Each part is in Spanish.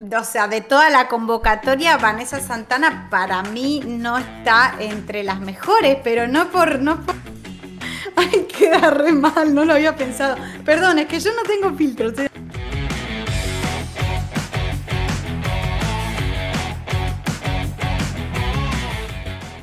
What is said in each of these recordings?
o sea, de toda la convocatoria, Vanessa Santana para mí no está entre las mejores, pero no por... No por... Ay, queda re mal, no lo había pensado. Perdón, es que yo no tengo filtros. ¿eh?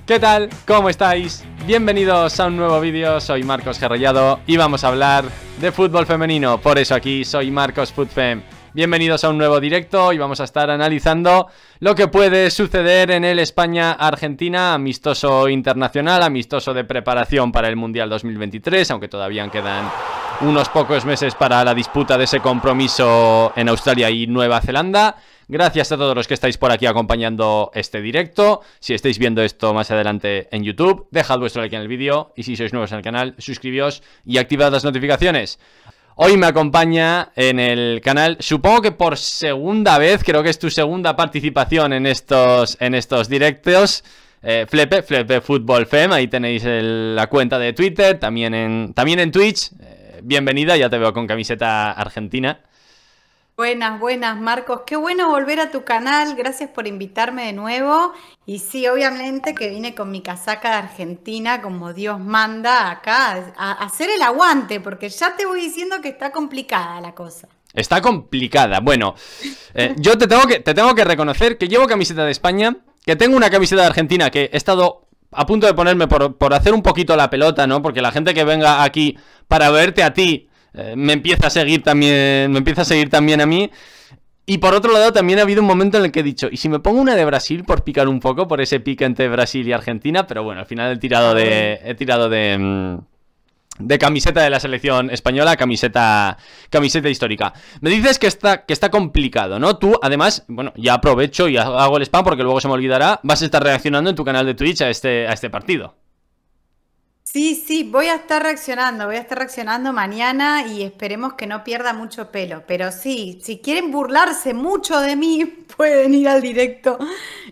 ¿Qué tal? ¿Cómo estáis? Bienvenidos a un nuevo vídeo, soy Marcos Gerrollado y vamos a hablar de fútbol femenino. Por eso aquí soy Marcos FootFem. Bienvenidos a un nuevo directo y vamos a estar analizando lo que puede suceder en el España-Argentina, amistoso internacional, amistoso de preparación para el Mundial 2023, aunque todavía quedan unos pocos meses para la disputa de ese compromiso en Australia y Nueva Zelanda. Gracias a todos los que estáis por aquí acompañando este directo. Si estáis viendo esto más adelante en YouTube, dejad vuestro like en el vídeo y si sois nuevos en el canal, suscribíos y activad las notificaciones. Hoy me acompaña en el canal, supongo que por segunda vez, creo que es tu segunda participación en estos, en estos directos. Eh, Flepe, Flepe Fútbol Fem, ahí tenéis la cuenta de Twitter, también en, también en Twitch. Eh, bienvenida, ya te veo con camiseta argentina. Buenas, buenas, Marcos. Qué bueno volver a tu canal. Gracias por invitarme de nuevo. Y sí, obviamente que vine con mi casaca de Argentina, como Dios manda, acá a hacer el aguante, porque ya te voy diciendo que está complicada la cosa. Está complicada. Bueno, eh, yo te tengo, que, te tengo que reconocer que llevo camiseta de España, que tengo una camiseta de Argentina que he estado a punto de ponerme por, por hacer un poquito la pelota, ¿no? Porque la gente que venga aquí para verte a ti eh, me empieza a seguir también, me empieza a seguir también a mí. Y por otro lado, también ha habido un momento en el que he dicho, ¿y si me pongo una de Brasil por picar un poco por ese pique entre Brasil y Argentina? Pero bueno, al final he tirado de. tirado mm, de. camiseta de la selección española, camiseta, camiseta histórica. Me dices que está, que está complicado, ¿no? Tú, además, bueno, ya aprovecho y hago el spam porque luego se me olvidará. Vas a estar reaccionando en tu canal de Twitch este, a este partido. Sí, sí, voy a estar reaccionando, voy a estar reaccionando mañana y esperemos que no pierda mucho pelo. Pero sí, si quieren burlarse mucho de mí, pueden ir al directo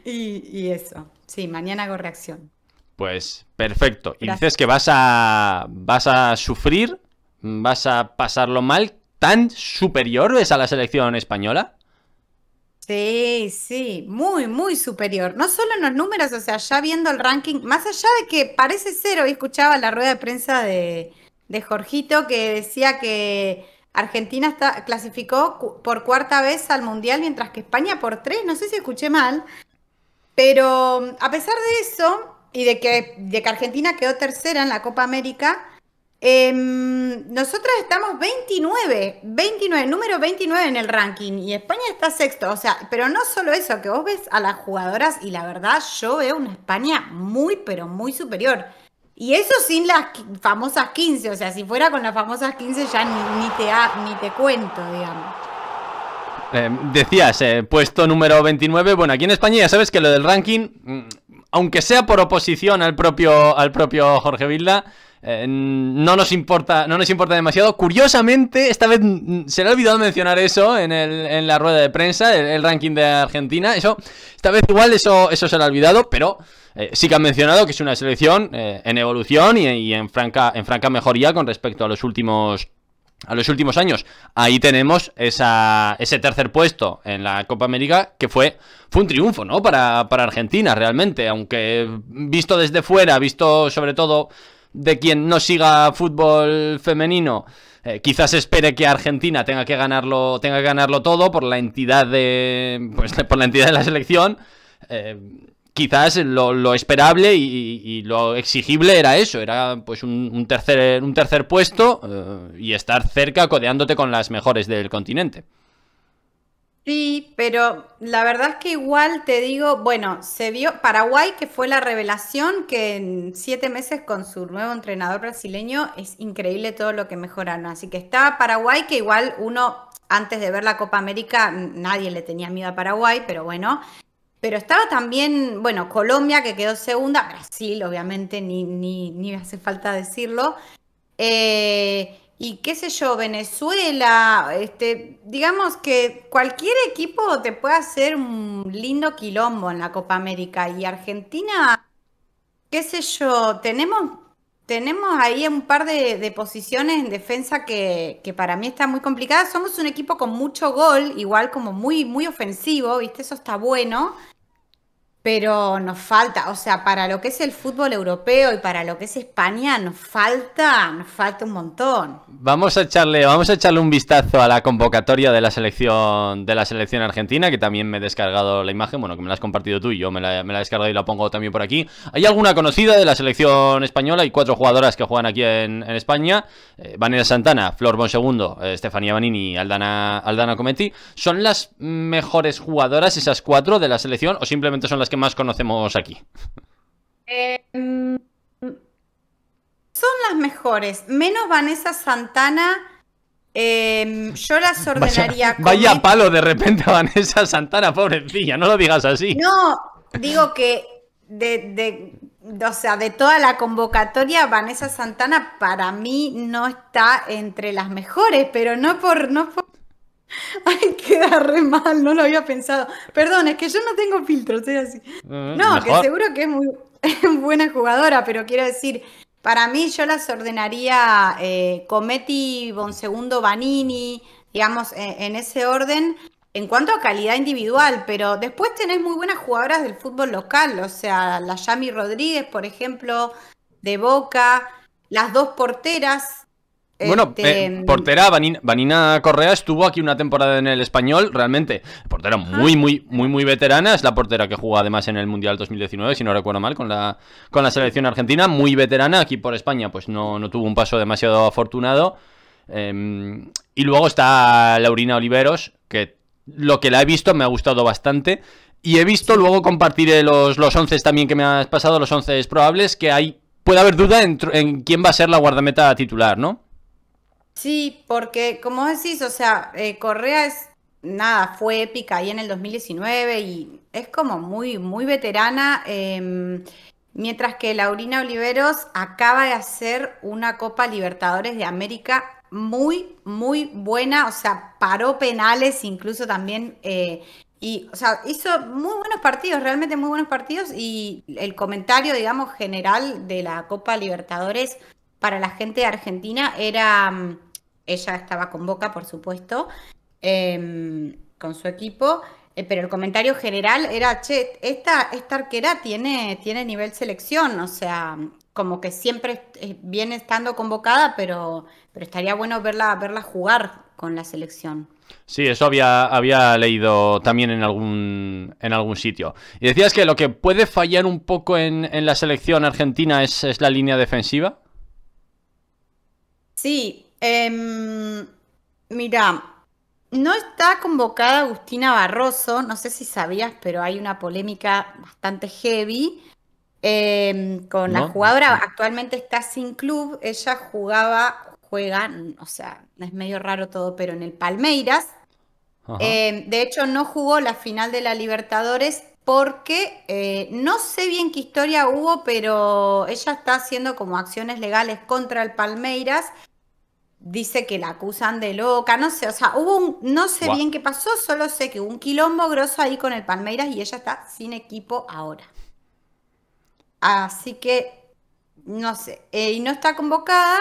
y, eso. Sí, mañana con reacción. Pues perfecto. Y dices que vas a, vas a sufrir, vas a pasarlo mal. ¿Tan superior es a la selección española? Sí, sí, muy, muy superior. No solo en los números, o sea, ya viendo el ranking, más allá de que parece cero. hoy escuchaba la rueda de prensa de, de Jorgito que decía que Argentina clasificó por cuarta vez al Mundial, mientras que España por tres, no sé si escuché mal, pero a pesar de eso y de que, de que Argentina quedó tercera en la Copa América, eh, nosotras estamos 29, 29, número 29 en el ranking y España está sexto, o sea, pero no solo eso, que vos ves a las jugadoras y la verdad yo veo una España muy, pero muy superior. Y eso sin las famosas 15, o sea, si fuera con las famosas 15 ya ni, te, ni te cuento, digamos. Eh, decías, eh, puesto número 29, bueno, aquí en España ya sabes que lo del ranking, mm, aunque sea por oposición al propio, al propio Jorge Vilda, eh, no, nos importa, no nos importa demasiado. Curiosamente, esta vez se le ha olvidado mencionar eso en, el, en la rueda de prensa, el, ranking de Argentina. Eso, esta vez igual eso, eso se le ha olvidado, pero eh, sí que han mencionado que es una selección eh, en evolución y, en, franca, en franca mejoría con respecto a los últimos a los últimos años. Ahí tenemos ese tercer puesto en la Copa América, que fue, fue un triunfo, ¿no? Para, para Argentina, realmente. Aunque visto desde fuera, visto sobre todo de quien no siga fútbol femenino eh, quizás espere que Argentina tenga que ganarlo tenga que ganarlo todo por la entidad de pues, por la entidad de la selección eh, quizás lo, esperable y, lo exigible era eso era pues un, tercer un tercer puesto eh, y estar cerca codeándote con las mejores del continente Sí, pero la verdad es que igual te digo, bueno, se vio Paraguay, que fue la revelación, que en siete meses con su nuevo entrenador brasileño es increíble todo lo que mejoraron. Así que estaba Paraguay, que igual uno antes de ver la Copa América nadie le tenía miedo a Paraguay, pero bueno. Pero estaba también, bueno, Colombia, que quedó segunda, Brasil, obviamente, ni, ni, ni hace falta decirlo. Eh, y qué sé yo, Venezuela, este, digamos que cualquier equipo te puede hacer un lindo quilombo en la Copa América y Argentina, qué sé yo, tenemos, tenemos ahí un par de, posiciones en defensa que, para mí está muy complicada. Somos un equipo con mucho gol, igual como muy, muy ofensivo, ¿viste? Eso está bueno pero nos falta, o sea, para lo que es el fútbol europeo y para lo que es España, nos falta, nos falta un montón. Vamos a echarle, vamos a echarle un vistazo a la convocatoria de la selección, de la selección argentina, que también me he descargado la imagen, bueno, que me la has compartido tú y yo me la, he descargado y la pongo también por aquí. Hay alguna conocida de la selección española, hay cuatro jugadoras que juegan aquí en, España, eh, Vanessa Santana, Flor Bonsegundo, Segundo, eh, Estefanía Banini y Aldana, Aldana Cometi. ¿Son las mejores jugadoras esas cuatro de la selección o simplemente son las más conocemos aquí? Eh, mm, son las mejores, menos Vanessa Santana. Em, yo las ordenaría. Vaya, palo de repente Vanessa Santana, pobrecilla, no lo digas así. No, digo que de, de, sea, de toda la convocatoria, Vanessa Santana para mí no está entre las mejores, pero no por, no por Ay, queda re mal, no lo había pensado. Perdón, es que yo no tengo filtros, así. Mm, no, que seguro que es muy buena jugadora, pero quiero decir, para mí yo las ordenaría eh, Cometti, Bonsegundo, Vanini, digamos, e, en ese orden, en cuanto a calidad individual, pero después tenés muy buenas jugadoras del fútbol local, o sea, la Yami Rodríguez, por ejemplo, de Boca, las dos porteras, bueno, eh, este, mm, portera Vanina, Correa estuvo aquí una temporada en el español, realmente. Portera ah. muy, muy, muy, muy veterana. Es la portera que jugó además en el Mundial 2019, si no recuerdo mal, con la, con la selección argentina. Muy veterana. Aquí por España, pues no, tuvo un paso demasiado afortunado. Em, y luego está Laurina Oliveros, que lo que la he visto me ha gustado bastante. Y he visto, luego compartiré eh, los, los 11 también que me has pasado, los 11 probables, que hay. Puede haber duda en quién va a ser la guardameta titular, ¿no? Sí, porque como decís, o sea, eh, Correa es, nada, fue épica ahí en el 2019 y es como muy, muy veterana. Em, mientras que Laurina Oliveros acaba de hacer una Copa Libertadores de América muy, muy buena, o sea, paró penales incluso también. Eh, y, o sea, hizo muy buenos partidos, realmente muy buenos partidos. Y el comentario, digamos, general de la Copa Libertadores para la gente Argentina era, mm, ella estaba con Boca, por supuesto, em, con su equipo, eh, pero el comentario general era, che, esta, esta arquera tiene, tiene nivel selección, o sea, como que siempre eh, viene estando convocada, pero, pero estaría bueno verla, verla jugar con la selección. Sí, eso había, había leído también en algún, en algún sitio. Y decías que lo que puede fallar un poco en, la selección argentina es la línea defensiva. Sí, em, mira, no está convocada Agustina Barroso, no sé si sabías, pero hay una polémica bastante heavy em, con la jugadora. Actualmente está sin club, ella jugaba, juega, o sea, es medio raro todo, pero en el Palmeiras. Em, de hecho, no jugó la final de la Libertadores porque eh, no sé bien qué historia hubo, pero ella está haciendo como acciones legales contra el Palmeiras dice que la acusan de loca, no sé, o sea, hubo un, no sé bien qué pasó, solo sé que hubo un quilombo grosso ahí con el Palmeiras y ella está sin equipo ahora. Así que, no sé, eh, y no está convocada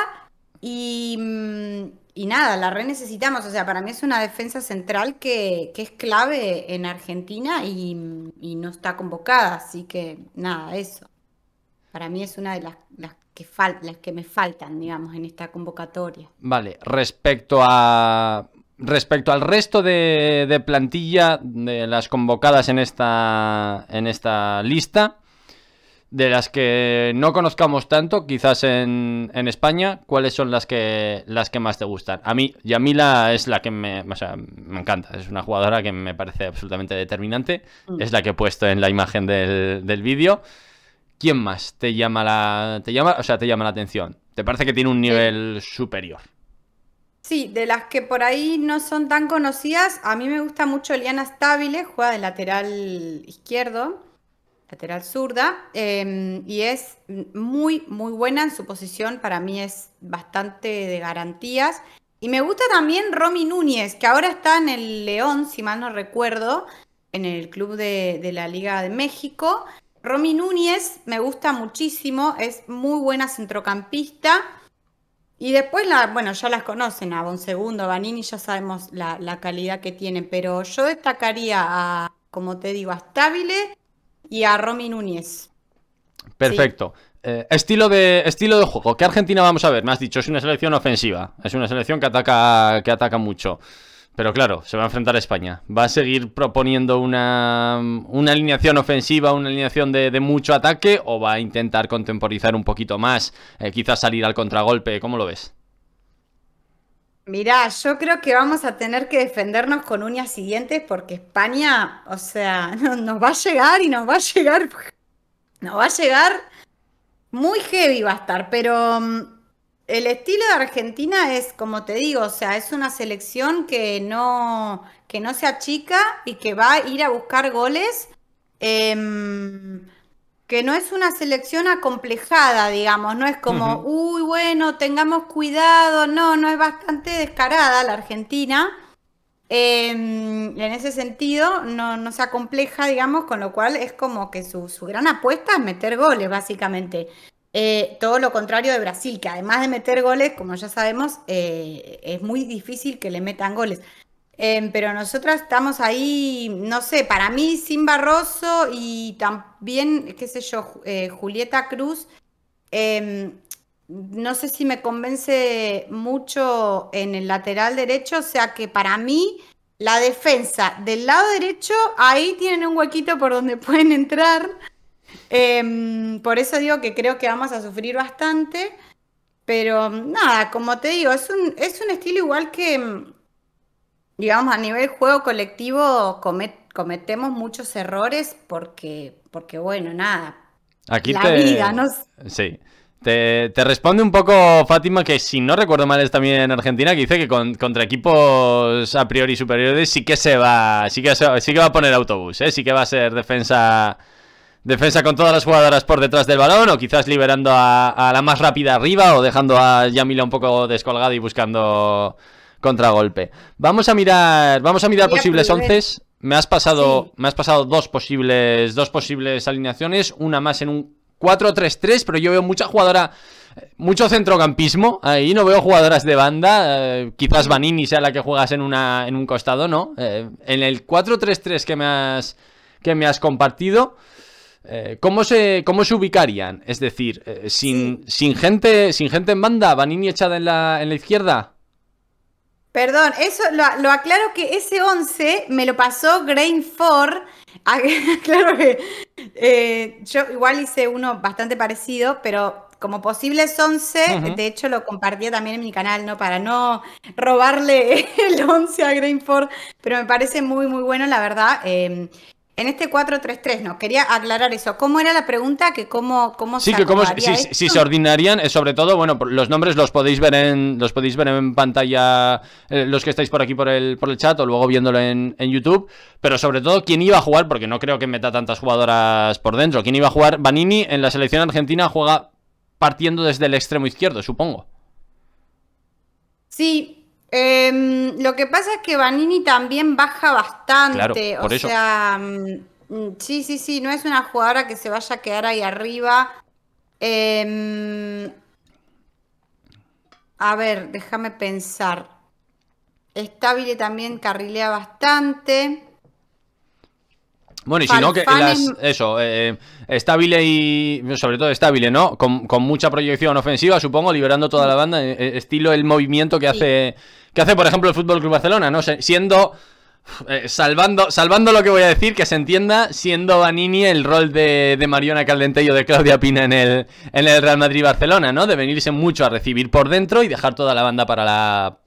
y, mm, y, nada, la re necesitamos, o sea, para mí es una defensa central que, es clave en Argentina y, no está convocada, así que nada, eso. Para mí es una de las, las que, que me faltan, digamos, en esta convocatoria. Vale, respecto a Respecto al resto de, plantilla de las convocadas en esta, en esta lista, de las que no conozcamos tanto, quizás en, en España, ¿cuáles son las que, las que más te gustan? A mí, Yamila es la que me, me encanta, es una jugadora que me parece absolutamente determinante, mm. es la que he puesto en la imagen del, del vídeo. ¿Quién más te llama la. Te llama, o sea, te llama la atención? ¿Te parece que tiene un nivel superior? Sí, de las que por ahí no son tan conocidas, a mí me gusta mucho Eliana Stabile, juega de lateral izquierdo, lateral zurda, em, y es muy, muy buena en su posición, para mí es bastante de garantías. Y me gusta también Romy Núñez, que ahora está en el León, si mal no recuerdo, en el club de la Liga de México. Romy Núñez me gusta muchísimo, es muy buena centrocampista. Y después, bueno, ya las conocen, a Bonsegundo, Vanini, ya sabemos la, calidad que tiene, pero yo destacaría a, como te digo, a Stabile y a Romy Núñez. Perfecto. Eh, estilo, de, estilo de juego. ¿Qué Argentina vamos a ver? Me has dicho, es una selección ofensiva. Es una selección que ataca, que ataca mucho. Pero claro, se va a enfrentar a España. Va a seguir proponiendo una, alineación ofensiva, una alineación de, mucho ataque, o va a intentar contemporizar un poquito más, eh, quizás salir al contragolpe. ¿Cómo lo ves? Mira, yo creo que vamos a tener que defendernos con uñas y porque España, o sea, nos va a llegar y nos va a llegar. Nos va a llegar. Muy heavy va a estar, pero mm, el estilo de Argentina es, como te digo, o sea, es una selección que no, que no se achica y que va a ir a buscar goles. Em, que no es una selección acomplejada, digamos, no es como, uy, bueno, tengamos cuidado, no, no es bastante descarada la Argentina. Em, en ese sentido, no, no, se acompleja, digamos, con lo cual es como que su, su gran apuesta es meter goles, básicamente. Eh, todo lo contrario de Brasil, que además de meter goles, como ya sabemos, eh, es muy difícil que le metan goles. Em, pero nosotras estamos ahí, no sé, para mí sin Barroso y también, qué sé yo, eh, Julieta Cruz, em, no sé si me convence mucho en el lateral derecho, o sea que para mí la defensa del lado derecho, ahí tienen un huequito por donde pueden entrar. Em, por eso digo que creo que vamos a sufrir bastante. Pero mm, nada, como te digo, es un, es un estilo igual que, mm, digamos, a nivel juego colectivo cometemos muchos errores porque, porque bueno, nada. Aquí la te... Sí. Te, responde un poco Fátima, que si no recuerdo mal es también en Argentina, que dice que con, contra equipos a priori superiores sí que se va, sí que, sí que va a poner autobús, ¿eh? sí que va a ser defensa Defensa con todas las jugadoras por detrás del balón o quizás liberando a, la más rápida arriba o dejando a Yamila un poco Descolgada y buscando contragolpe. Vamos a mirar, vamos a mirar posibles once. Me has pasado, me has pasado dos posibles, dos posibles alineaciones, una más en un 4-3-3, pero yo veo mucha jugadora mucho centrocampismo ahí, no veo jugadoras de banda, eh, quizás Vanini sea la que juegas en, una, en un costado, ¿no? Eh, en el 4-3-3 que me has que me has compartido, eh, ¿cómo, se, ¿Cómo se ubicarían? Es decir, eh, sin, sin, gente, sin gente en banda, Vanini echada en la, en la izquierda. Perdón, eso lo, aclaro que ese 11 me lo pasó Grain 4. Ah, claro que eh, yo igual hice uno bastante parecido, pero como posibles 11, de hecho lo compartía también en mi canal, ¿no? Para no robarle el 11 a Grain 4, pero me parece muy, muy bueno, la verdad. Em, en este 433, no, quería aclarar eso. ¿Cómo era la pregunta? Que cómo, cómo sí, que si, se ordinarían, eh, sobre todo, bueno, los nombres los podéis ver en, los podéis ver en pantalla, eh, los que estáis por aquí por el, por el chat o luego viéndolo en, en, YouTube, pero sobre todo quién iba a jugar, porque no creo que meta tantas jugadoras por dentro, quién iba a jugar. Vanini en la selección argentina juega partiendo desde el extremo izquierdo, supongo. Sí, Em, lo que pasa es que Vanini también baja bastante. o sea, mm, mm, sí, sí, sí, no es una jugadora que se vaya a quedar ahí arriba. Em, a ver, déjame pensar. Estabile también carrilea bastante. Bueno, y si no, que las, eso, eh, eh, estable y sobre todo estable, ¿no? Con, mucha proyección ofensiva, supongo, liberando toda la banda, eh, eh, estilo el movimiento que hace, que hace, por ejemplo, el Fútbol Club Barcelona, ¿no? Siendo, salvando, salvando lo que voy a decir, que se entienda, siendo Vanini el rol de, de Mariona Caldentello, de Claudia Pina en el, en el Real Madrid-Barcelona, ¿no? De venirse mucho a recibir por dentro y dejar toda la banda para la,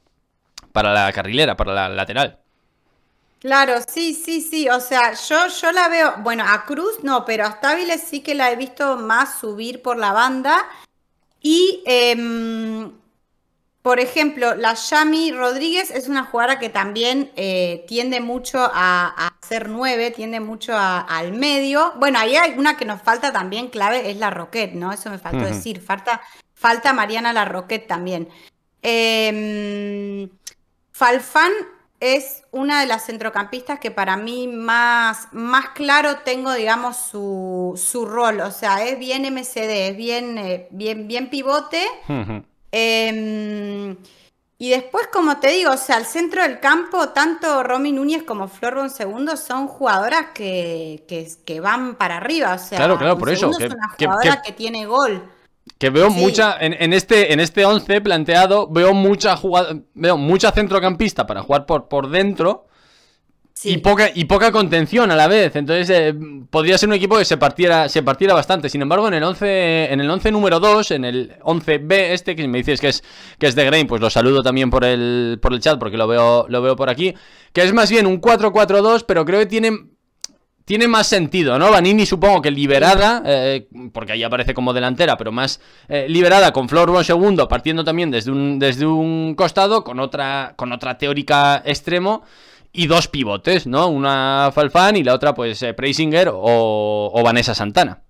para la carrilera, para la lateral. Claro, sí, sí, sí. O sea, yo, yo la veo, bueno, a Cruz no, pero a Stabiles sí que la he visto más subir por la banda. Y, em, por ejemplo, la Yami Rodríguez es una jugadora que también eh, tiende mucho a, ser nueve, tiende mucho al medio. Bueno, ahí hay una que nos falta también clave, es la Roquette, ¿no? Eso me faltó decir. Falta, falta Mariana la Roquette también. Em, Falfán es una de las centrocampistas que para mí más, más claro tengo, digamos, su, su rol. O sea, es bien MCD, es bien, eh, bien, bien pivote. Em, y después, como te digo, o sea, al centro del campo, tanto Romy Núñez como Flor segundo son jugadoras que, que, van para arriba. O sea, claro, claro, por eso. Es una jugadora que tiene gol. Que veo mucha. En, este, en este 11 planteado, veo mucha jugada, Veo mucha centrocampista para jugar por, por dentro. Y, poca, y poca contención a la vez. Entonces, eh, podría ser un equipo que se partiera, se partiera bastante. Sin embargo, en el 11, en el 11 número 2, en el 11B, este, que me dices que es, que es de Grain, pues lo saludo también por el, por el chat, porque lo veo, lo veo por aquí. Que es más bien un 4-4-2, pero creo que tiene tiene más sentido, ¿no? Vanini supongo que liberada, eh, eh, porque ahí aparece como delantera, pero más eh, liberada con Florbon segundo, partiendo también desde un, desde un costado, con otra, con otra teórica extremo, y dos pivotes, ¿no? Una Falfán y la otra pues Preisinger o, o Vanessa Santana.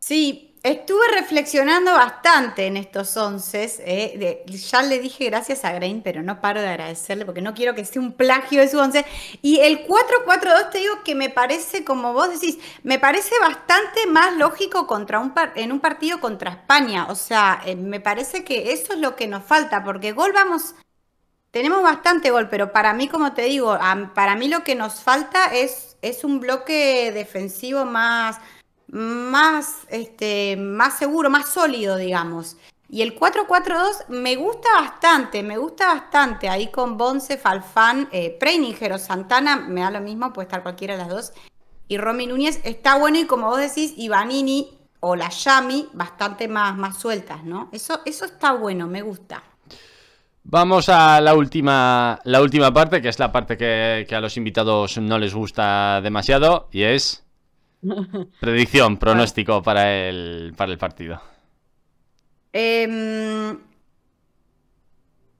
Sí, Estuve reflexionando bastante en estos once. Eh, ya le dije gracias a Grain, pero no paro de agradecerle porque no quiero que sea un plagio de su once. Y el 4-4-2 te digo que me parece, como vos decís, me parece bastante más lógico contra un par en un partido contra España. O sea, eh, me parece que eso es lo que nos falta, porque gol vamos tenemos bastante gol, pero para mí, como te digo, para mí lo que nos falta es, es un bloque defensivo más, más, este, más seguro, más sólido, digamos. Y el 4-4-2 me gusta bastante, me gusta bastante. Ahí con Bonce, Falfán, eh, Preininger o Santana, me da lo mismo, puede estar cualquiera de las dos. Y Romy Núñez está bueno y como vos decís, Ivanini o la Yami, bastante más, más sueltas, ¿no? Eso, eso está bueno, me gusta. Vamos a la última, la última parte, que es la parte que a los invitados no les gusta demasiado, y es Predicción, pronóstico para el, para el partido. Em,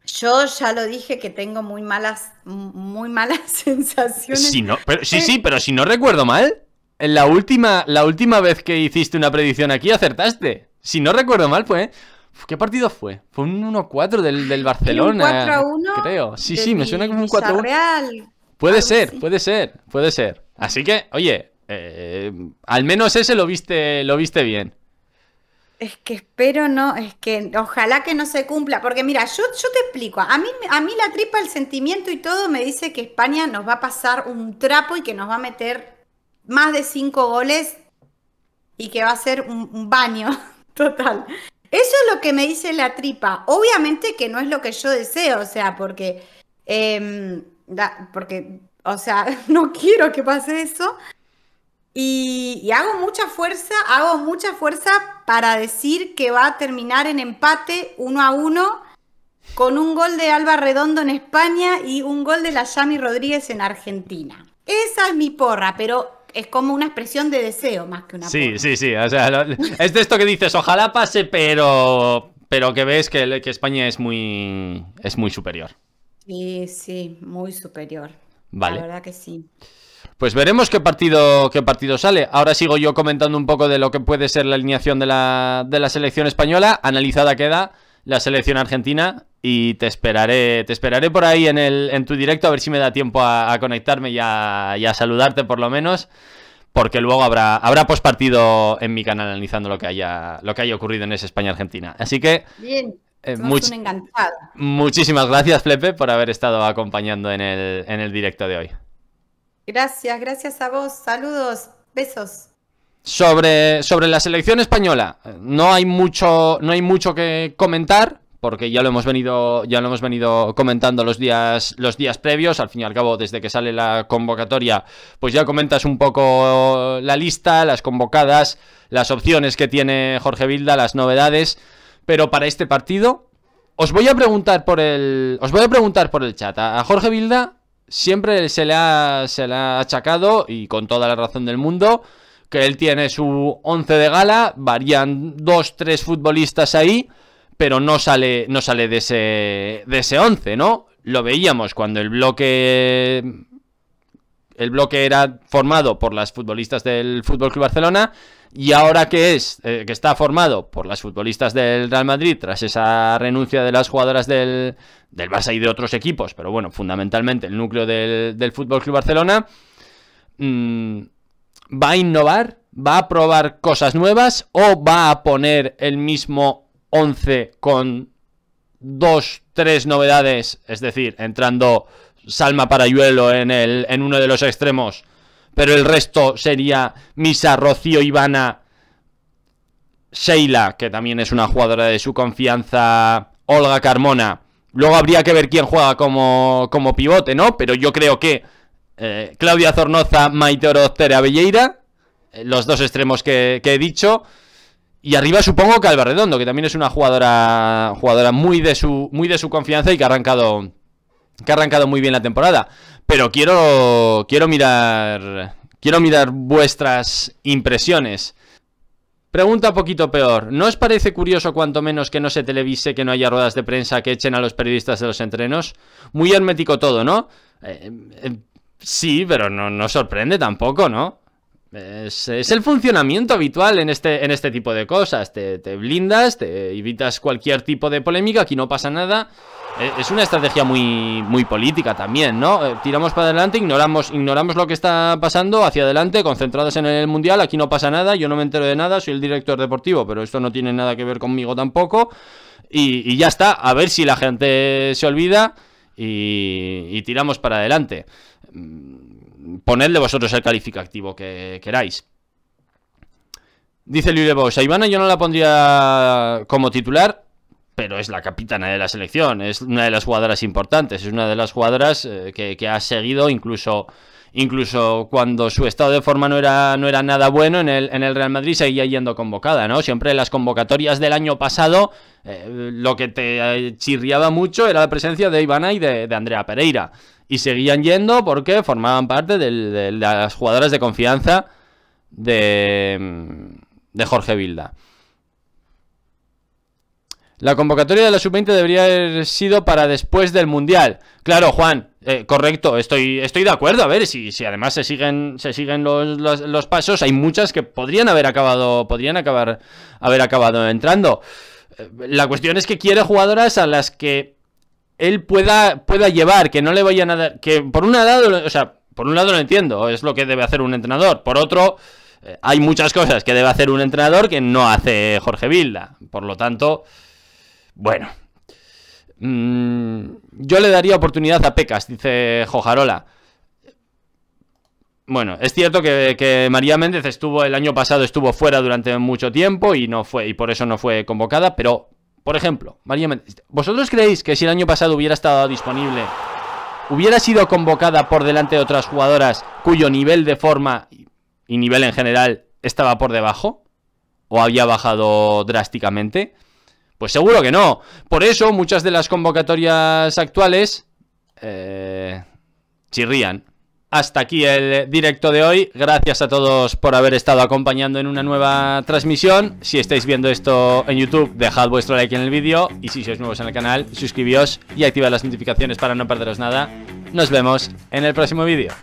yo ya lo dije que tengo muy malas, muy malas sensaciones. no, pero, sí, sí, eh. pero si no recuerdo mal, en la última, la última vez que hiciste una predicción aquí acertaste. Si no recuerdo mal, pues. ¿Qué partido fue? Fue un 1-4 del, del, Barcelona. Un 4-1. Creo. Sí, sí, me suena como un 4-1. Puede ser, puede ser, puede ser. Así que, oye, eh, al menos ese lo viste, lo viste bien. Es que espero no, es que ojalá que no se cumpla, porque mira, yo, yo te explico, a mí, a mí la tripa, el sentimiento y todo me dice que España nos va a pasar un trapo y que nos va a meter más de cinco goles y que va a ser un, baño total. Eso es lo que me dice la tripa, obviamente que no es lo que yo deseo, o sea, porque, em, porque, o sea, no quiero que pase eso, y, hago mucha fuerza, hago mucha fuerza para decir que va a terminar en empate uno a uno con un gol de Alba Redondo en España y un gol de la Yami Rodríguez en Argentina. Esa es mi porra, pero es como una expresión de deseo más que una porra. Sí, sí, sí. es de esto que dices, ojalá pase, pero, pero que ves que, que España es muy, es muy superior. Sí, sí, muy superior. Vale. La verdad que sí. Pues veremos qué partido, qué partido sale. Ahora sigo yo comentando un poco de lo que puede ser la alineación de la, de la selección española. Analizada queda la selección argentina y te esperaré, te esperaré por ahí en, el, en tu directo a ver si me da tiempo a, conectarme y a, saludarte por lo menos, porque luego habrá, habrá partido en mi canal analizando lo que haya, lo que haya ocurrido en esa España-Argentina. Así que... Eh, muchísimas gracias, Flepe, por haber estado acompañando en el directo de hoy. Gracias, gracias a vos. Saludos, besos. Sobre, sobre la selección española, no hay mucho, no hay mucho que comentar, porque ya lo hemos venido ya lo hemos venido comentando los días los días previos al fin y al cabo desde que sale la convocatoria pues ya comentas un poco la lista las convocadas las opciones que tiene Jorge Vilda las novedades pero para este partido os voy a preguntar por el os voy a preguntar por el chat a Jorge Vilda siempre se le, ha, se le ha achacado, y con toda la razón del mundo, que él tiene su 11 de gala, varían dos, tres futbolistas ahí, pero no sale, no sale de, ese, de ese 11, ¿no? Lo veíamos cuando el bloque... El bloque era formado por las futbolistas del Fútbol Club Barcelona y ahora que es, eh, que está formado por las futbolistas del Real Madrid tras esa renuncia de las jugadoras del, del Barça y de otros equipos, pero bueno, fundamentalmente el núcleo del, Fútbol Club Barcelona, mm, va a innovar, va a probar cosas nuevas o va a poner el mismo 11 con dos, tres novedades, es decir, entrando Salma Parayuelo en, el, en uno de los extremos pero el resto sería Misa, Rocío, Ivana, Sheila, que también es una jugadora de su confianza, Olga Carmona. Luego habría que ver quién juega como, como pivote, ¿no? Pero yo creo que eh, Claudia Zornoza, Maite Oroz, Velleira, eh, los dos extremos que, he dicho. Y arriba supongo que Redondo, que también es una jugadora, jugadora muy, de su, muy de su confianza y que ha arrancado, que ha arrancado muy bien la temporada. Pero quiero, quiero mirar, quiero mirar vuestras impresiones. Pregunta poquito peor. ¿No os parece curioso cuanto menos que no se televise, que no haya ruedas de prensa que echen a los periodistas de los entrenos? Muy hermético todo, ¿no? Eh, eh, sí, pero no, no sorprende tampoco, ¿no? Es, el funcionamiento habitual en este, en este tipo de cosas. Te, blindas, te evitas cualquier tipo de polémica, aquí no pasa nada. E, es una estrategia muy, muy política también, ¿no? Eh, tiramos para adelante, ignoramos, ignoramos lo que está pasando, hacia adelante, concentrados en el Mundial, aquí no pasa nada, yo no me entero de nada, soy el director deportivo, pero esto no tiene nada que ver conmigo tampoco. Y, ya está, a ver si la gente se olvida y, y tiramos para adelante mm, ponedle vosotros el calificativo que queráis. Dice Bosch a Ivana yo no la pondría como titular, pero es la capitana de la selección, es una de las jugadoras importantes, es una de las jugadoras eh, que, ha seguido incluso, incluso cuando su estado de forma no era, nada bueno en el, en el Real Madrid, seguía yendo convocada, ¿no? Siempre las convocatorias del año pasado eh, lo que te eh, chirriaba mucho era la presencia de Ivana y de Andrea Pereira. Y seguían yendo porque formaban parte de las jugadoras de confianza de, de Jorge Vilda. La convocatoria de la sub-20 debería haber sido para después del Mundial. Claro, Juan, eh, correcto, estoy, estoy de acuerdo. A ver, si, si además se siguen, se siguen los, pasos, hay muchas que podrían haber acabado. Podrían acabar haber acabado entrando. Eh, la cuestión es que quiere jugadoras a las que él pueda, pueda llevar, que no le vaya a Que por un lado, o sea, por un lado lo entiendo, es lo que debe hacer un entrenador. Por otro, eh, hay muchas cosas que debe hacer un entrenador que no hace Jorge Vilda. Por lo tanto, bueno. Mm, yo le daría oportunidad a Pecas, dice Jojarola. Bueno, es cierto que, María Méndez estuvo el año pasado, estuvo fuera durante mucho tiempo y no fue, y por eso no fue convocada, pero por ejemplo, ¿Vosotros creéis que si el año pasado hubiera estado disponible, hubiera sido convocada por delante de otras jugadoras cuyo nivel de forma y nivel en general estaba por debajo? ¿O había bajado drásticamente? Pues seguro que no. Por eso muchas de las convocatorias actuales eh, chirrían. Hasta aquí el directo de hoy. Gracias a todos por haber estado acompañando en una nueva transmisión. Si estáis viendo esto en YouTube, dejad vuestro like en el vídeo. Y si sois nuevos en el canal, suscribíos y activad las notificaciones para no perderos nada. Nos vemos en el próximo vídeo.